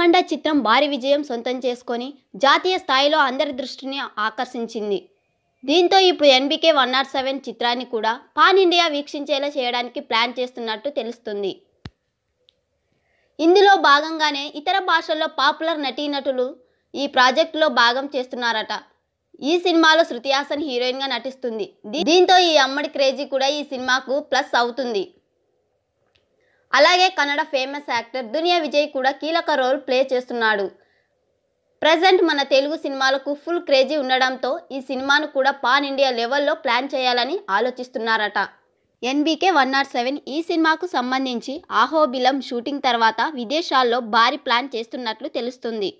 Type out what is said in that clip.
అఖండ చిత్రం భారీ విజయం సొంతం చేసుకొని జాతీయ స్థాయిలో అందరి దృష్టిని ఆకర్షించింది దీంతో ఇప్పుడు ఎన్బికే వన్ నాట్ సెవెన్ చిత్రాన్ని కూడా పాన్ ఇండియా వీక్షించేలా చేయడానికి ప్లాన్ చేస్తున్నట్టు తెలుస్తుంది ఇందులో భాగంగానే ఇతర భాషల్లో పాపులర్ నటీనటులు ఈ ప్రాజెక్టులో భాగం చేస్తున్నారట ఈ సినిమాలో శృతి హాసన్ హీరోయిన్గా నటిస్తుంది దీంతో ఈ అమ్మడి క్రేజీ కూడా ఈ సినిమాకు ప్లస్ అవుతుంది అలాగే కన్నడ ఫేమస్ యాక్టర్ దునియా విజయ్ కూడా కీలక రోల్ ప్లే చేస్తున్నాడు ప్రజెంట్ మన తెలుగు సినిమాలకు ఫుల్ క్రేజీ ఉండడంతో ఈ సినిమాను కూడా పాన్ ఇండియా లెవెల్లో ప్లాన్ చేయాలని ఆలోచిస్తున్నారట ఎన్బీకే వన్ నాట్ సెవెన్ ఈ సినిమాకు సంబంధించి ఆహోబిలం షూటింగ్ తర్వాత విదేశాల్లో భారీ ప్లాన్ చేస్తున్నట్లు తెలుస్తుంది